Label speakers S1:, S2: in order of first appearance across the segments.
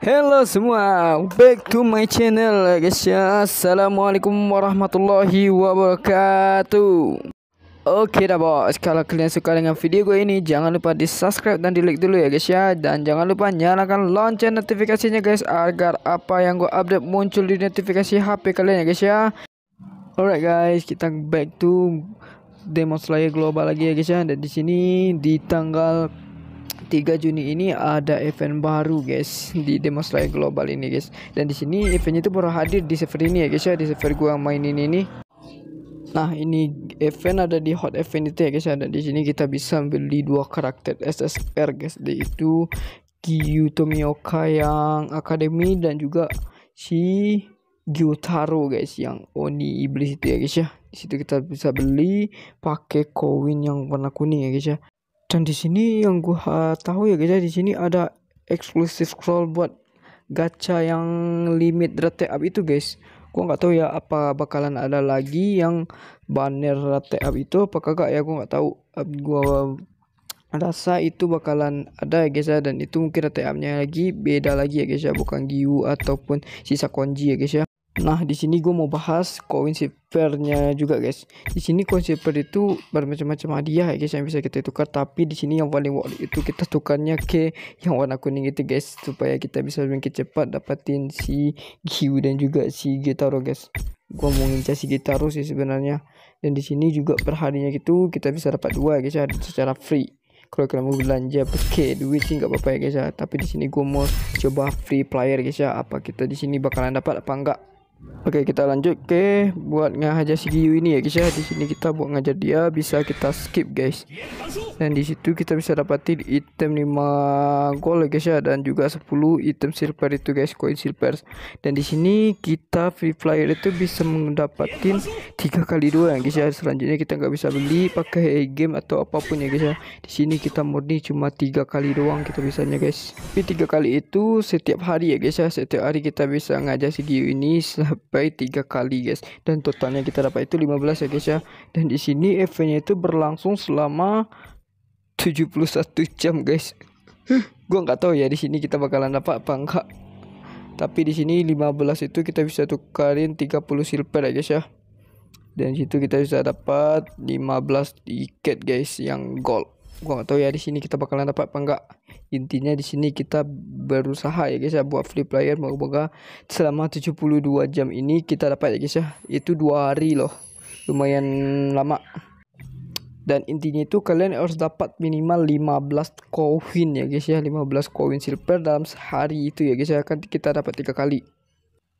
S1: Halo semua, back to my channel guys ya Assalamualaikum warahmatullahi wabarakatuh Oke dah bos, kalau kalian suka dengan video gue ini Jangan lupa di subscribe dan di like dulu ya guys ya Dan jangan lupa nyalakan lonceng notifikasinya guys Agar apa yang gue update muncul di notifikasi HP kalian ya guys ya Alright guys, kita back to demo Slayer global lagi ya guys ya dan di sini di tanggal 3 Juni ini ada event baru guys di Demon Slayer Global ini guys dan di sini eventnya itu baru hadir di server ini ya guys ya di server gua mainin ini Nah ini event ada di hot event itu ya guys ada ya. di sini kita bisa beli dua karakter SSR guys yaitu Kyu Tomioka yang Academy dan juga si Gyutaro guys yang Oni Iblis itu ya guys ya di situ kita bisa beli pakai koin yang warna kuning ya guys ya dan di sini yang gua tahu ya guys ya di sini ada eksklusif scroll buat gacha yang limit rate up itu guys. Gua nggak tahu ya apa bakalan ada lagi yang banner rate up itu apakah gak ya gua nggak tahu. Gua rasa itu bakalan ada ya guys ya dan itu mungkin rate up lagi beda lagi ya guys ya bukan Giu ataupun sisa konji ya guys ya. Nah, di sini gue mau bahas koin shippernya juga, guys. Di sini koin shipper itu bermacam-macam hadiah, ya guys, yang bisa kita tukar. Tapi di sini yang paling worth itu kita tukarnya ke yang warna kuning itu, guys, supaya kita bisa lebih cepat dapatin si Gyu dan juga si gitaro guys. Gue mau ngincar si Gitaro sih sebenarnya. Dan di sini juga perharinya gitu kita bisa dapat dua, guys, ya, secara free kalau kalian mau belanja pakai duit sih nggak apa-apa ya guys ya tapi di sini gue mau coba free player guys ya apa kita di sini bakalan dapat apa enggak Oke kita lanjut ke buat ngajar si Giyu ini ya guys ya di sini kita buat ngajar dia bisa kita skip guys dan di situ kita bisa dapatin item 5 gold ya, guys ya dan juga 10 item silver itu guys koin silver dan di sini kita free flyer itu bisa mendapatkan tiga kali dua guys ya selanjutnya kita nggak bisa beli pakai game atau apapun ya guys ya di sini kita murni cuma tiga kali doang kita bisanya guys tapi tiga kali itu setiap hari ya guys ya setiap hari kita bisa ngajak si Gio ini sampai tiga kali guys dan totalnya kita dapat itu 15 ya guys ya dan di sini eventnya itu berlangsung selama 71 jam guys gua nggak tahu ya di sini kita bakalan dapat apa enggak tapi di sini 15 itu kita bisa tukarin 30 silver ya guys ya dan situ kita bisa dapat 15 tiket guys yang gold gua nggak tahu ya di sini kita bakalan dapat apa enggak intinya di sini kita berusaha ya guys ya buat free player moga-moga selama 72 jam ini kita dapat ya guys ya itu dua hari loh lumayan lama dan intinya itu kalian harus dapat minimal 15 koin ya guys ya 15 koin silver dalam sehari itu ya guys ya kan kita dapat tiga kali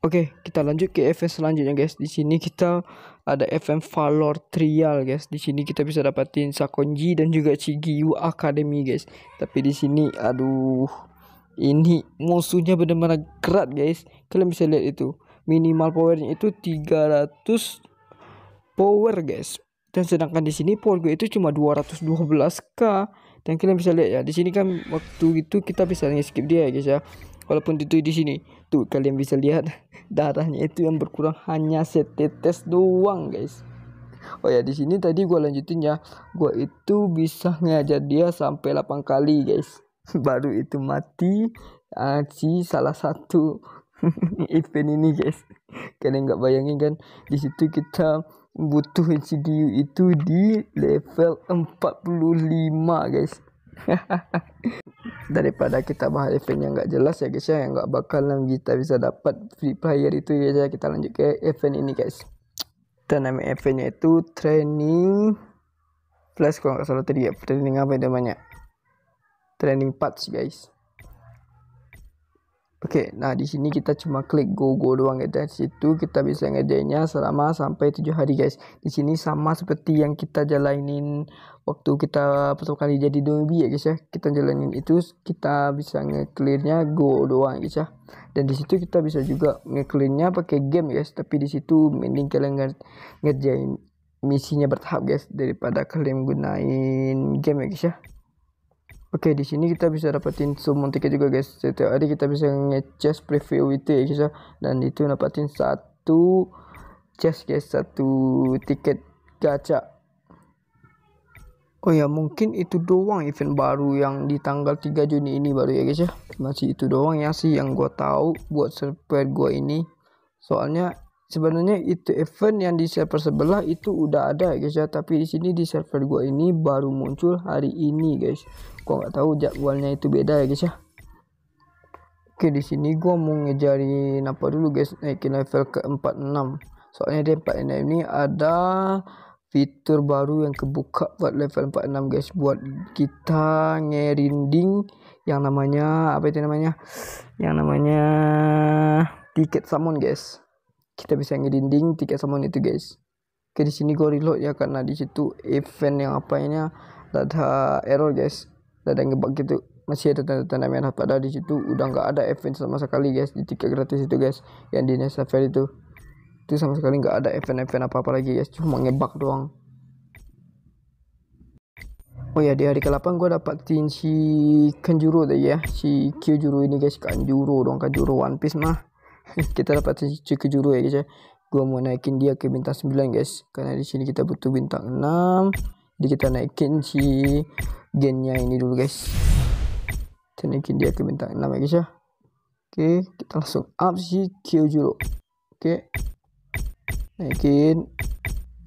S1: Oke, kita lanjut ke event selanjutnya guys. Di sini kita ada FM Valor Trial guys. Di sini kita bisa dapatin Sakonji dan juga Chigiyu Academy guys. Tapi di sini aduh ini musuhnya benar-benar gerak guys. Kalian bisa lihat itu. Minimal powernya itu 300 power guys dan sedangkan di sini Power gue itu cuma 212k dan kalian bisa lihat ya di sini kan waktu itu kita bisa skip dia ya guys ya walaupun itu di sini tuh kalian bisa lihat darahnya itu yang berkurang hanya setetes doang guys oh ya di sini tadi gue lanjutin ya gue itu bisa ngajar dia sampai 8 kali guys baru itu mati uh, si salah satu event ini guys kalian nggak bayangin kan di situ kita butuh CDU itu di level 45 guys daripada kita bahas event yang nggak jelas ya guys ya yang nggak bakalan kita bisa dapat free player itu ya guys ya. kita lanjut ke event ini guys dan nama eventnya itu training plus kalau nggak salah tadi ya training apa namanya training parts guys Oke, okay, nah di sini kita cuma klik go go doang ya. Dari situ kita bisa ngejainnya selama sampai tujuh hari guys. Di sini sama seperti yang kita jalanin waktu kita pertama kali jadi dobi ya guys ya. Kita jalanin itu kita bisa ngeklirnya go doang guys ya. Dan di situ kita bisa juga ngeklirnya pakai game guys, tapi di situ mending kalian nger ngerjain misinya bertahap guys daripada kalian gunain game ya guys ya. Oke, di sini kita bisa dapatin summon tiket juga guys. Setiap hari kita bisa nge-chest preview itu ya guys. Dan itu dapatin satu chest guys, satu tiket gacha. Oh ya, mungkin itu doang event baru yang di tanggal 3 Juni ini baru ya guys ya. Masih itu doang ya sih yang gue tahu buat server gua ini. Soalnya sebenarnya itu event yang di server sebelah itu udah ada guys ya tapi di sini di server gua ini baru muncul hari ini guys gua nggak tahu jadwalnya itu beda ya guys ya oke di sini gua mau ngejarin apa dulu guys naikin level ke 46 soalnya di 46 ini ada fitur baru yang kebuka buat level 46 guys buat kita ngerinding yang namanya apa itu namanya yang namanya tiket summon guys kita bisa ngedinding tiket sama itu guys oke di sini gue reload ya karena di situ event yang apa apanya ada error guys ada yang ngebug gitu masih ada tanda-tanda merah padahal di situ udah nggak ada event sama sekali guys di tiga gratis itu guys yang di Nest itu itu sama sekali nggak ada event-event apa-apa lagi guys cuma ngebug doang Oh ya di hari ke-8 gue dapatin si Kanjuro tadi ya si Kyojuro ini guys Kanjuro dong Kanjuro One Piece mah kita dapat ke juru ya guys ya gue mau naikin dia ke bintang 9 guys karena di sini kita butuh bintang 6 jadi kita naikin si gennya ini dulu guys kita naikin dia ke bintang 6 ya guys ya oke kita langsung up si Kyojuro oke naikin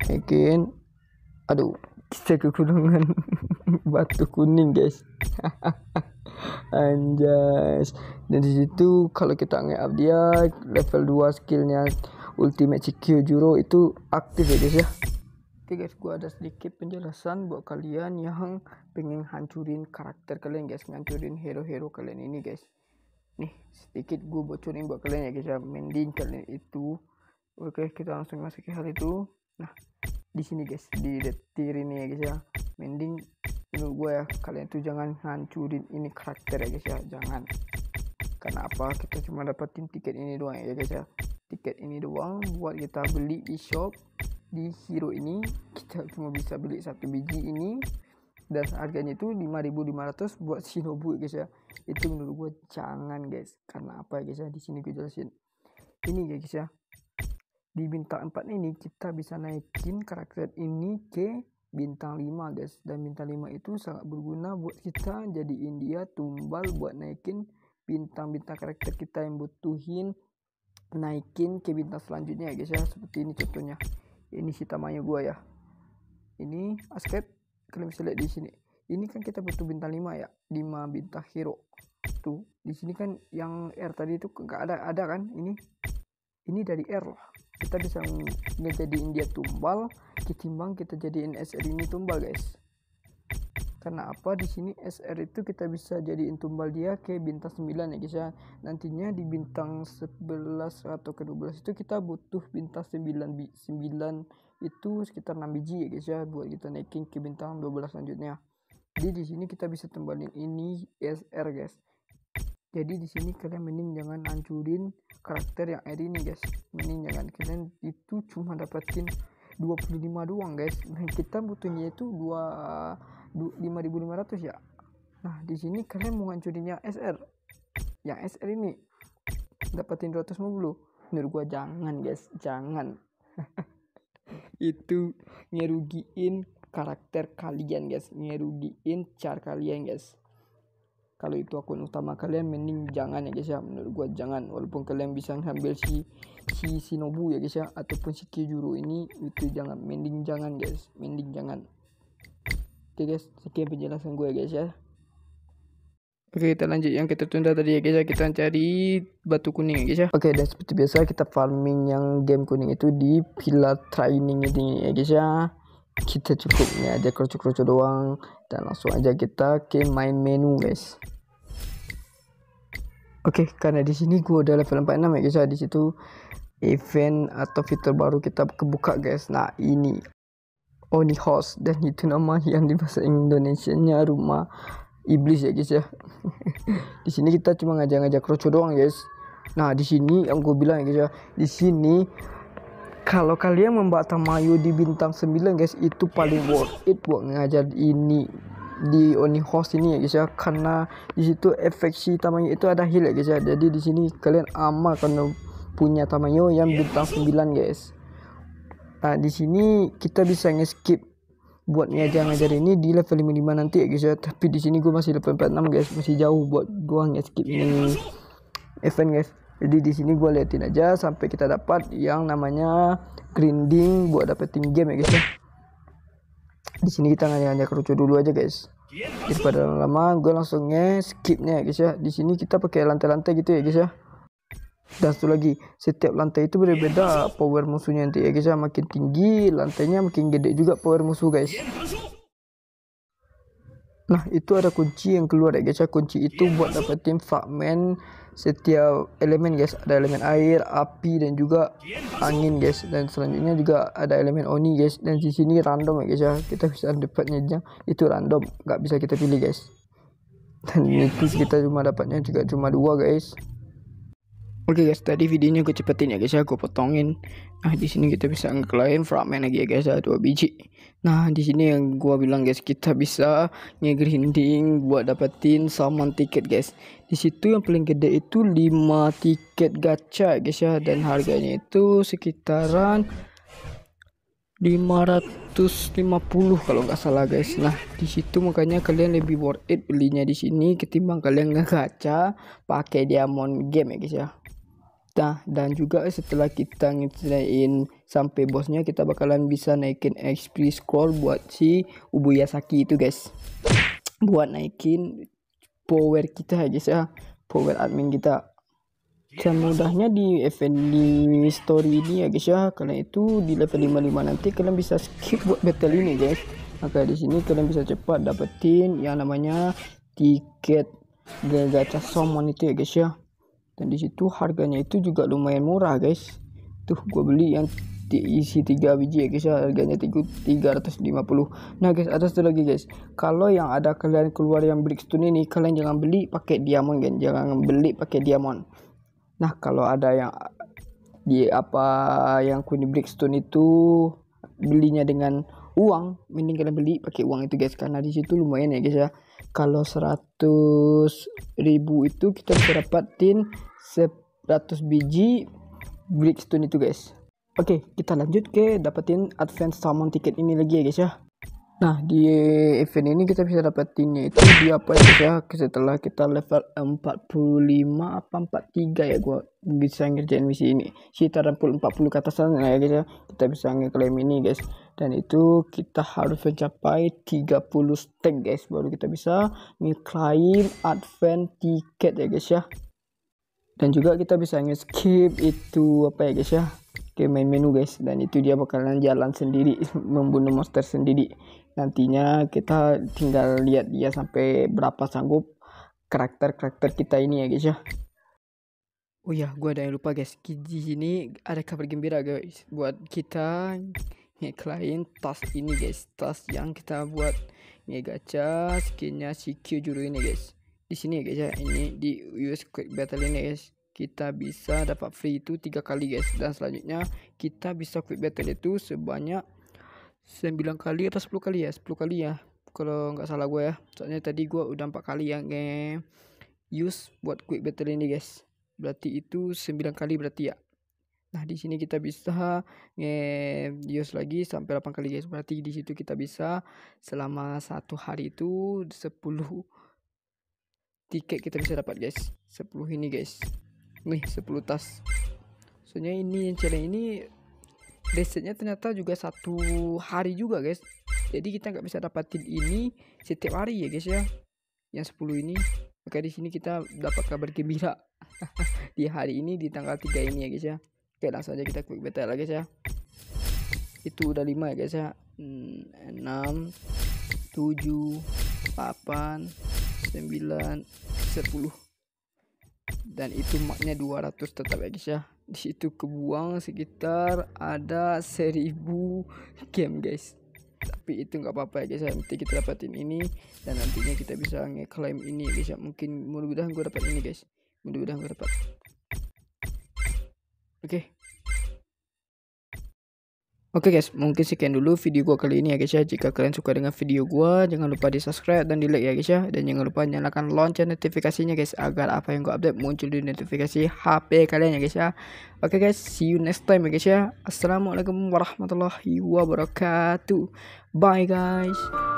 S1: naikin aduh kita kekurangan batu kuning guys anjas dan disitu kalau kita nge-up dia level 2 skillnya ultimate CQ Juro itu aktif ya guys ya Oke guys, gua ada sedikit penjelasan buat kalian yang pengen hancurin karakter kalian guys, ngancurin hero-hero kalian ini guys. Nih, sedikit gua bocorin buat kalian ya guys ya, mending kalian itu. Oke, okay, kita langsung masuk ke hal itu. Nah, di sini guys, di detir ini ya guys ya, mending menurut gue ya kalian tuh jangan hancurin ini karakter ya guys ya jangan karena apa kita cuma dapetin tiket ini doang ya guys ya tiket ini doang buat kita beli di shop di hero ini kita cuma bisa beli satu biji ini dan harganya itu 5500 buat Shinobu ya guys ya itu menurut gue jangan guys karena apa ya guys ya di sini gue jelasin ini ya guys ya di bintang 4 ini kita bisa naikin karakter ini ke bintang 5 guys dan bintang 5 itu sangat berguna buat kita jadi india tumbal buat naikin bintang-bintang karakter kita yang butuhin naikin ke bintang selanjutnya ya guys ya seperti ini contohnya ini hitamanya gua ya ini asket kalian bisa lihat di sini ini kan kita butuh bintang 5 ya 5 bintang hero tuh di sini kan yang R tadi itu nggak ada ada kan ini ini dari R loh kita bisa ngejadiin dia tumbal ketimbang kita jadiin SR ini tumbal guys karena apa di sini SR itu kita bisa jadiin tumbal dia ke bintang 9 ya guys ya nantinya di bintang 11 atau ke 12 itu kita butuh bintang 9 9 itu sekitar 6 biji ya guys ya buat kita naikin ke bintang 12 selanjutnya jadi di sini kita bisa tumbalin ini SR guys jadi di sini kalian mending jangan hancurin karakter yang Eri ini guys mending jangan kalian itu cuma dapatin 25 doang guys nah kita butuhnya itu 2 5500 ya nah di sini kalian mau hancurin SR yang SR ini dapatin 250 menurut gua jangan guys jangan itu ngerugiin karakter kalian guys ngerugiin char kalian guys kalau itu akun utama kalian mending jangan ya guys ya menurut gua jangan walaupun kalian bisa ngambil si si Shinobu ya guys ya ataupun si Kijuru ini itu jangan mending jangan guys mending jangan oke okay, guys sekian penjelasan gue ya guys ya Oke kita lanjut yang kita tunda tadi ya guys ya kita cari batu kuning ya guys ya. Oke dan seperti biasa kita farming yang game kuning itu di villa training ini ya guys ya. Kita cukup cukupnya aja kerucut-kerucut doang dan langsung aja kita ke main menu guys. Oke, okay, karena di sini gue udah level 46 ya guys ya. Di situ event atau fitur baru kita kebuka guys. Nah, ini Oni House dan itu nama yang di bahasa Indonesianya rumah iblis ya guys ya. di sini kita cuma ngajak-ngajak kroco doang guys. Nah, di sini yang gue bilang ya guys ya. Di sini kalau kalian membawa Tamayo di bintang 9 guys itu paling worth it buat ngajar ini di Onihos ini ya guys ya karena di situ efek si itu ada heal ya guys ya jadi di sini kalian aman karena punya tamanya yang bintang 9 guys nah di sini kita bisa nge-skip buat ngajar ngajar ini di level 55 nanti ya guys ya tapi di sini gue masih level 46 guys masih jauh buat gua nge-skip ini event guys jadi di sini gue liatin aja sampai kita dapat yang namanya grinding buat dapetin game ya guys ya di sini kita hanya ngajak kerucut dulu aja guys daripada lama gue langsungnya skipnya ya, guys ya di sini kita pakai lantai-lantai gitu ya guys ya dan satu lagi setiap lantai itu berbeda power musuhnya nanti ya guys ya makin tinggi lantainya makin gede juga power musuh guys Nah, itu ada kunci yang keluar ya guys ya. Kunci itu iya, buat dapetin fragmen setiap elemen guys. Ada elemen air, api dan juga iya, angin guys. Dan selanjutnya juga ada elemen oni guys. Dan di sini random ya guys ya. Kita bisa dapatnya aja itu random, nggak bisa kita pilih guys. Dan iya, itu kita cuma dapatnya juga cuma dua guys. Oke okay guys, tadi videonya gue cepetin ya guys ya, gue potongin. Nah di sini kita bisa ngeklaim fragment lagi ya guys, ya, dua biji. Nah di sini yang gue bilang guys, kita bisa ngegrinding buat dapetin salmon tiket guys. Di situ yang paling gede itu 5 tiket gacha guys ya, dan harganya itu sekitaran 550 kalau nggak salah guys. Nah, di situ makanya kalian lebih worth it belinya di sini ketimbang kalian nggak gacha pakai diamond game ya guys ya. Nah, dan juga setelah kita ngetrain sampai bosnya, kita bakalan bisa naikin XP score buat si Ubuyasaki itu, guys. Buat naikin power kita, guys ya. Power admin kita. mudahnya di event di story ini ya, guys ya. karena itu di level 55 nanti kalian bisa skip buat battle ini, guys. Maka di sini kalian bisa cepat dapetin yang namanya tiket gacha summon itu ya, guys ya dan di situ harganya itu juga lumayan murah guys tuh gue beli yang diisi 3 biji ya guys ya harganya 350 nah guys ada satu lagi guys kalau yang ada kalian keluar yang Brickstone ini kalian jangan beli pakai diamond kan jangan beli pakai diamond nah kalau ada yang di apa yang kuning Brickstone itu belinya dengan uang mending kalian beli pakai uang itu guys karena di situ lumayan ya guys ya kalau 100 ribu itu kita bisa dapatin 100 biji Brickstone itu guys Oke okay, kita lanjut ke dapetin advance summon tiket ini lagi ya guys ya Nah di event ini kita bisa dapetin itu di apa ya setelah kita level 45 apa 43 ya gua bisa ngerjain misi ini sekitar puluh 40 ke atasan ya guys ya kita bisa ngeklaim ini guys dan itu kita harus mencapai 30 stack guys baru kita bisa ngeklaim advent ticket ya guys ya dan juga kita bisa nge-skip itu apa ya guys ya ke main menu guys dan itu dia bakalan jalan sendiri membunuh monster sendiri nantinya kita tinggal lihat dia sampai berapa sanggup karakter-karakter kita ini ya guys ya Oh ya, gue ada yang lupa guys. Di sini ada kabar gembira guys buat kita ngeklaim tas ini guys tas yang kita buat ini gacha skinnya si Q juru ini guys di sini guys ya ini di US Quick Battle ini guys kita bisa dapat free itu tiga kali guys dan selanjutnya kita bisa Quick Battle itu sebanyak 9 kali atau 10 kali ya 10 kali ya kalau nggak salah gue ya soalnya tadi gue udah empat kali yang nge use buat Quick Battle ini guys berarti itu 9 kali berarti ya Nah, di sini kita bisa nge use lagi sampai 8 kali guys. Berarti di situ kita bisa selama satu hari itu 10 tiket kita bisa dapat guys. 10 ini guys. Nih, 10 tas. Soalnya ini yang challenge ini resetnya ternyata juga satu hari juga guys. Jadi kita nggak bisa dapatin ini setiap hari ya guys ya. Yang 10 ini. Maka di sini kita dapat kabar gembira di hari ini di tanggal 3 ini ya guys ya oke langsung aja kita quick battle lagi ya itu udah 5 ya guys ya 6 7 8 9 10 dan itu maknya 200 tetap ya guys ya di situ kebuang sekitar ada 1000 game guys tapi itu nggak apa-apa ya guys ya nanti kita dapatin ini dan nantinya kita bisa ngeklaim ini ya, guys ya mungkin mudah-mudahan gue dapat ini guys mudah-mudahan gue dapat oke okay. Oke okay guys, mungkin sekian dulu video gua kali ini ya guys ya. Jika kalian suka dengan video gua, jangan lupa di subscribe dan di like ya guys ya. Dan jangan lupa nyalakan lonceng notifikasinya guys agar apa yang gua update muncul di notifikasi HP kalian ya guys ya. Oke okay guys, see you next time ya guys ya. Assalamualaikum warahmatullahi wabarakatuh. Bye guys.